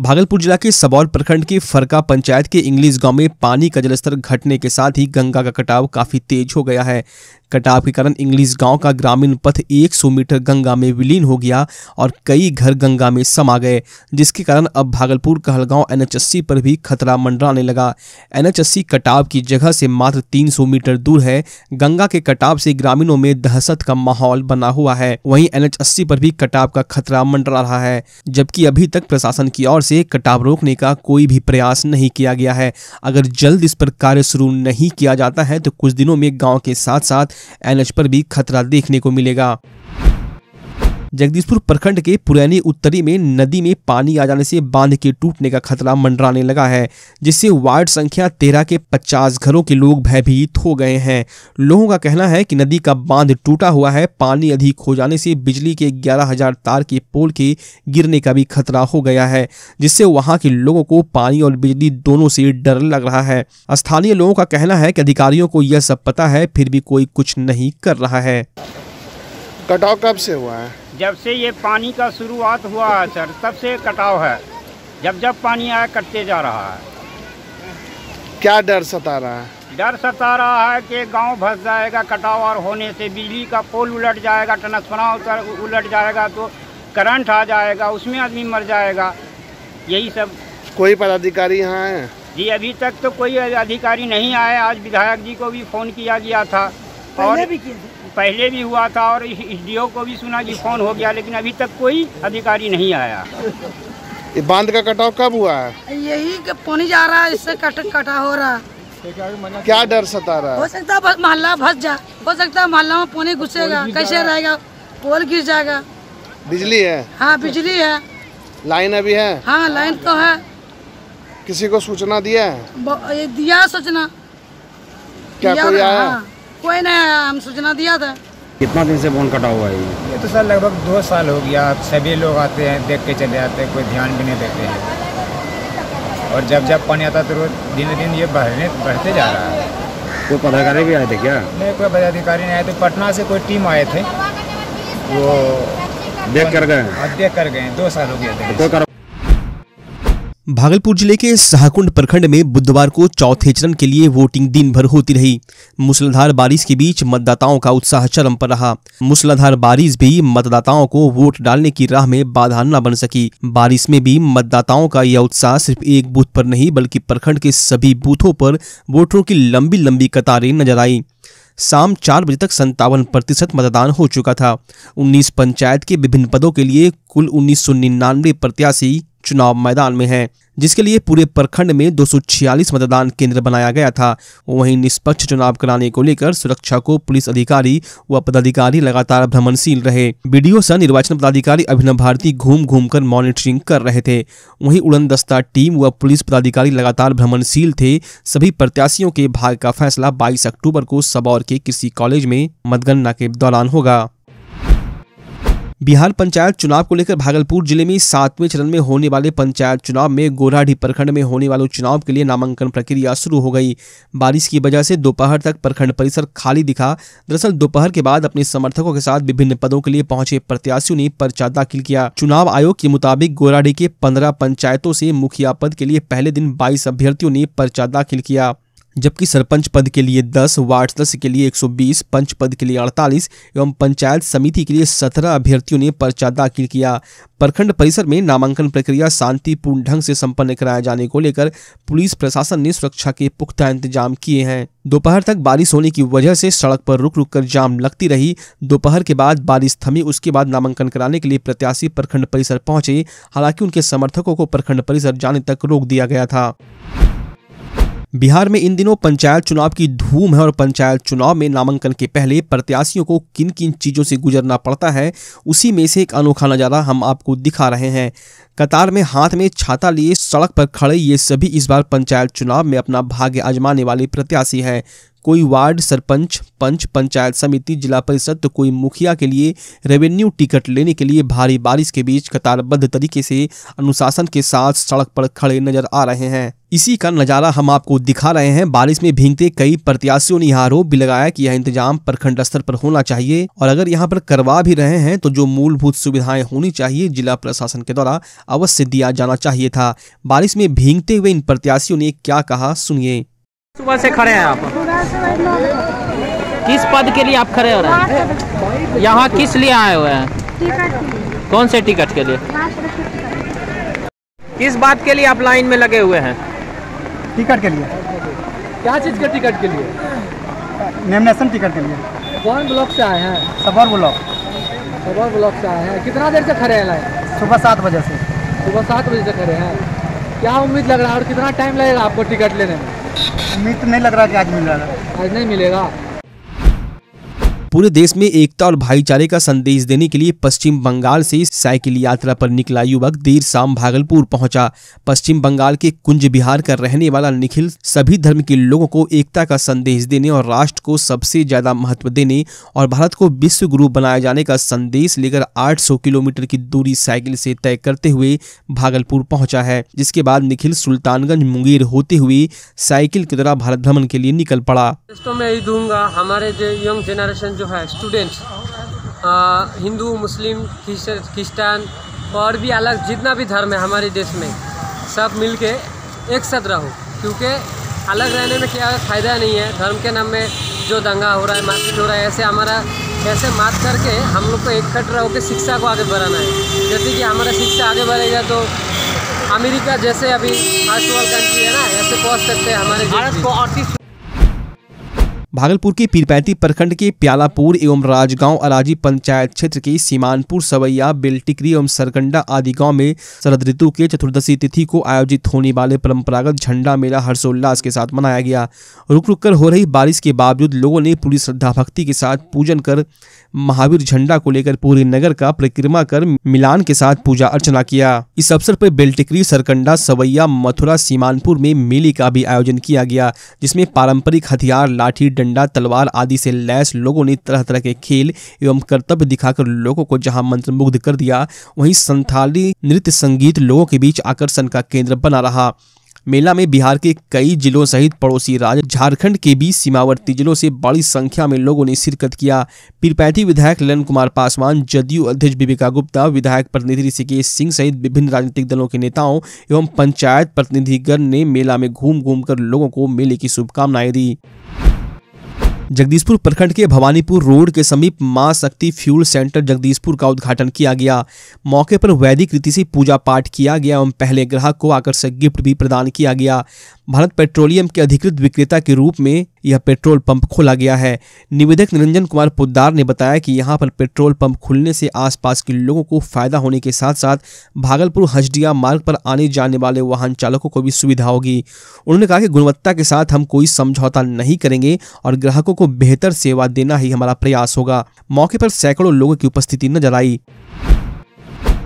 भागलपुर जिला के सबौर प्रखंड के फरका पंचायत के इंग्लिश गांव में पानी का जलस्तर घटने के साथ ही गंगा का कटाव काफी तेज हो गया है कटाव के कारण इंग्लिश गांव का ग्रामीण पथ 100 मीटर गंगा में विलीन हो गया और कई घर गंगा में समा गए जिसके कारण अब भागलपुर कहलगांव एनएचएससी पर भी खतरा मंडराने लगा एनएचएससी कटाव की जगह से मात्र 300 मीटर दूर है गंगा के कटाव से ग्रामीणों में दहशत का माहौल बना हुआ है वहीं एनएचएससी पर भी कटाव का खतरा मंडरा रहा है जबकि अभी तक प्रशासन की ओर ओर से कटाव रोकने का कोई भी प्रयास नहीं किया गया है अगर जल्द इस पर कार्य शुरू नहीं किया जाता है तो कुछ दिनों में गाँव के साथ साथ एनएच पर भी खतरा देखने को मिलेगा जगदीशपुर प्रखंड के पुरैनी उत्तरी में नदी में पानी आ जाने से बांध के टूटने का खतरा मंडराने लगा है जिससे वार्ड संख्या तेरह के पचास घरों के लोग भयभीत हो गए हैं लोगों का कहना है कि नदी का बांध टूटा हुआ है पानी अधिक हो जाने से बिजली के ग्यारह हजार तार के पोल के गिरने का भी खतरा हो गया है जिससे वहां के लोगों को पानी और बिजली दोनों से डर लग रहा है स्थानीय लोगों का कहना है कि अधिकारियों को यह सब पता है फिर भी कोई कुछ नहीं कर रहा है कटाव कब से हुआ है जब से ये पानी का शुरुआत हुआ है सर तब से कटाव है जब जब पानी आया कटते जा रहा है क्या डर सता रहा है डर सता रहा है कि गांव भस जाएगा कटाव और होने से बिजली का पोल उलट जाएगा ट्रांसफार्मर उतर उलट जाएगा तो करंट आ जाएगा उसमें आदमी मर जाएगा यही सब कोई पदाधिकारी यहाँ है जी अभी तक तो कोई अधिकारी नहीं आए आज विधायक जी को भी फ़ोन किया गया था और भी पहले भी हुआ था और इस डी को भी सुना कि फोन हो गया लेकिन अभी तक कोई अधिकारी नहीं आया ये बांध का कटाव कब हुआ है यही पानी जा रहा है इससे कट कटा हो रहा है क्या डर सता रहा हो सकता है मोहल्ला फंस जा हो सकता है मोहल्ला में पानी घुसेगा कैसे रहेगा पोल गिर जाएगा बिजली है हाँ बिजली है लाइन अभी है हाँ लाइन तो है किसी को सूचना दिया है दिया सूचना क्या कोई आया हाँ। कोई ने हम सूचना दिया था कितना दिन से फोन कटा हुआ है ये तो सर लगभग दो साल हो गया सभी लोग आते हैं देख के चले आते हैं कोई ध्यान भी नहीं देते हैं और जब जब पानी आता तो रोज दिन दिन ये बढ़ने बढ़ते जा रहा है कोई पदाधिकारी भी आए थे क्या नहीं कोई पदाधिकारी नहीं आए थे पटना से कोई टीम आए थे वो देख कर गए हाँ, देख कर गए दो साल हो गया भागलपुर जिले के शाहकुंड प्रखंड में बुधवार को चौथे चरण के लिए वोटिंग दिन भर होती रही मूसलाधार बारिश के बीच मतदाताओं का उत्साह चरम पर रहा मूसलाधार बारिश भी मतदाताओं को वोट डालने की राह में बाधा न बन सकी बारिश में भी मतदाताओं का यह उत्साह सिर्फ एक बूथ पर नहीं बल्कि प्रखंड के सभी बूथों पर वोटरों की लंबी लंबी कतारें नजर आई शाम चार बजे तक संतावन प्रतिशत मतदान हो चुका था 19 पंचायत के विभिन्न पदों के लिए कुल उन्नीस प्रत्याशी चुनाव मैदान में हैं जिसके लिए पूरे प्रखंड में 246 मतदान केंद्र बनाया गया था वहीं निष्पक्ष चुनाव कराने को लेकर सुरक्षा को पुलिस अधिकारी व पदाधिकारी लगातार भ्रमणशील रहे बीडीओ सह निर्वाचन पदाधिकारी अभिनव भारती घूम घूम कर मॉनिटरिंग कर रहे थे वहीं दस्ता टीम व पुलिस पदाधिकारी लगातार भ्रमणशील थे सभी प्रत्याशियों के भाग का फैसला बाईस अक्टूबर को सबौर के कृषि कॉलेज में मतगणना के दौरान होगा बिहार पंचायत चुनाव को लेकर भागलपुर जिले में सातवें चरण में होने वाले पंचायत चुनाव में गोराडीह प्रखंड में होने वाले चुनाव के लिए नामांकन प्रक्रिया शुरू हो गई बारिश की वजह से दोपहर तक प्रखंड परिसर खाली दिखा दरअसल दोपहर के बाद अपने समर्थकों के साथ विभिन्न पदों के लिए पहुंचे प्रत्याशियों ने पर्चा दाखिल किया चुनाव आयोग के मुताबिक गोराढ़ी के पंद्रह पंचायतों से मुखिया पद के लिए पहले दिन बाईस अभ्यर्थियों ने पर्चा दाखिल किया जबकि सरपंच पद के लिए 10 वार्ड सदस्य के लिए 120, पंच पद के लिए 48 एवं पंचायत समिति के लिए 17 अभ्यर्थियों ने पर्चा दाखिल किया प्रखंड परिसर में नामांकन प्रक्रिया शांतिपूर्ण ढंग से संपन्न कराए जाने को लेकर पुलिस प्रशासन ने सुरक्षा के पुख्ता इंतजाम किए हैं दोपहर तक बारिश होने की वजह से सड़क पर रुक रुक कर जाम लगती रही दोपहर के बाद बारिश थमी उसके बाद नामांकन कराने के लिए प्रत्याशी प्रखंड परिसर पहुंचे हालांकि उनके समर्थकों को प्रखंड परिसर जाने तक रोक दिया गया था बिहार में इन दिनों पंचायत चुनाव की धूम है और पंचायत चुनाव में नामांकन के पहले प्रत्याशियों को किन किन चीज़ों से गुजरना पड़ता है उसी में से एक अनोखा नज़ारा हम आपको दिखा रहे हैं कतार में हाथ में छाता लिए सड़क पर खड़े ये सभी इस बार पंचायत चुनाव में अपना भाग्य आजमाने वाले प्रत्याशी हैं कोई वार्ड सरपंच पंच पंचायत समिति जिला परिषद तो कोई मुखिया के लिए रेवेन्यू टिकट लेने के लिए भारी बारिश के बीच कतारबद्ध तरीके से अनुशासन के साथ सड़क पर खड़े नजर आ रहे हैं इसी का नज़ारा हम आपको दिखा रहे हैं बारिश में भींगते कई प्रत्याशियों ने यहाँ आरोप भी लगाया कि यह इंतजाम प्रखंड स्तर पर होना चाहिए और अगर यहाँ पर करवा भी रहे हैं तो जो मूलभूत सुविधाएं होनी चाहिए जिला प्रशासन के द्वारा अवश्य दिया जाना चाहिए था बारिश में भींगते हुए इन प्रत्याशियों ने क्या कहा सुनिए सुबह से खड़े हैं आप किस पद के लिए आप खड़े हो रहे हैं यहाँ किस लिए आए हुए हैं कौन से टिकट के लिए किस बात के लिए आप लाइन में लगे हुए हैं टिकट के लिए क्या चीज़ के टिकट के लिए नेमनेशन टिकट के लिए कौन ब्लॉक से आए हैं सबर ब्लॉक सबर ब्लॉक से आए हैं कितना देर से खड़े हैं लाइन सुबह सात बजे से सुबह सात बजे से खड़े हैं क्या उम्मीद लग रहा है और कितना टाइम लगेगा आपको टिकट लेने में उम्मीद तो नहीं लग रहा कि आज मिल रहा आज नहीं मिलेगा पूरे देश में एकता और भाईचारे का संदेश देने के लिए पश्चिम बंगाल से साइकिल यात्रा पर निकला युवक देर शाम भागलपुर पहुंचा पश्चिम बंगाल के कुंज बिहार का रहने वाला निखिल सभी धर्म के लोगों को एकता का संदेश देने और राष्ट्र को सबसे ज्यादा महत्व देने और भारत को विश्व गुरु बनाए जाने का संदेश लेकर आठ किलोमीटर की दूरी साइकिल से तय करते हुए भागलपुर पहुंचा है जिसके बाद निखिल सुल्तानगंज मुंगेर होते हुए साइकिल के द्वारा भारत भ्रमण के लिए निकल पड़ा मैं दूंगा हमारे जो यंग जनरेशन जो है स्टूडेंट्स हिंदू मुस्लिम क्रिस्टान और भी अलग जितना भी धर्म है हमारे देश में सब मिल के एक साथ रहो क्योंकि अलग रहने में क्या फ़ायदा नहीं है धर्म के नाम में जो दंगा हो रहा है मारपीट हो रहा है ऐसे हमारा ऐसे मात करके हम लोग को रहो कि शिक्षा को आगे बढ़ाना है जैसे कि हमारा शिक्षा आगे बढ़ेगा तो अमेरिका जैसे अभी फर्स्ट वर्ल्ड कंट्री है ना ऐसे पहुँच सकते हैं हमारे भारत को और भागलपुर के पीरपैती प्रखंड के प्यालापुर एवं राजगांव अराजी पंचायत क्षेत्र के सीमानपुर सवैया बेलटिकरी एवं सरगंडा आदि गांव में शरद ऋतु के चतुर्दशी तिथि को आयोजित होने वाले परंपरागत झंडा मेला हर्षोल्लास के साथ मनाया गया रुक रुक कर हो रही बारिश के बावजूद लोगों ने पूरी श्रद्धा भक्ति के साथ पूजन कर महावीर झंडा को लेकर पूरे नगर का परिक्रमा कर मिलान के साथ पूजा अर्चना किया इस अवसर पर बेलटिकरी सरकंडा सवैया मथुरा सीमानपुर में मेले का भी आयोजन किया गया जिसमें पारंपरिक हथियार लाठी डंडा तलवार आदि से लैस लोगों ने तरह तरह के खेल एवं कर्तव्य दिखाकर लोगों को जहां मंत्रमुग्ध कर दिया वहीं संथाली नृत्य संगीत लोगों के बीच आकर्षण का केंद्र बना रहा मेला में बिहार के कई जिलों सहित पड़ोसी राज्य झारखंड के भी सीमावर्ती जिलों से बड़ी संख्या में लोगों ने शिरकत किया पीरपैथी विधायक ललन कुमार पासवान जदयू अध्यक्ष विवेका गुप्ता विधायक प्रतिनिधि ऋषिकेश सिंह सहित विभिन्न राजनीतिक दलों के नेताओं एवं पंचायत प्रतिनिधिगण ने मेला में घूम घूम कर लोगों को मेले की शुभकामनाएं दी जगदीशपुर प्रखंड के भवानीपुर रोड के समीप मां शक्ति फ्यूल सेंटर जगदीशपुर का उद्घाटन किया गया मौके पर वैदिक रीति से पूजा पाठ किया गया एवं पहले ग्राहक को आकर्षक गिफ्ट भी प्रदान किया गया भारत पेट्रोलियम के अधिकृत विक्रेता के रूप में यह पेट्रोल पंप खोला गया है निवेदक निरंजन कुमार पोद्दार ने बताया कि यहाँ पर पेट्रोल पंप खुलने से आसपास के लोगों को फायदा होने के साथ साथ भागलपुर हजडिया मार्ग पर आने जाने वाले वाहन चालकों को भी सुविधा होगी उन्होंने कहा कि गुणवत्ता के साथ हम कोई समझौता नहीं करेंगे और ग्राहकों को बेहतर सेवा देना ही हमारा प्रयास होगा मौके पर सैकड़ों लोगों की उपस्थिति नजर आई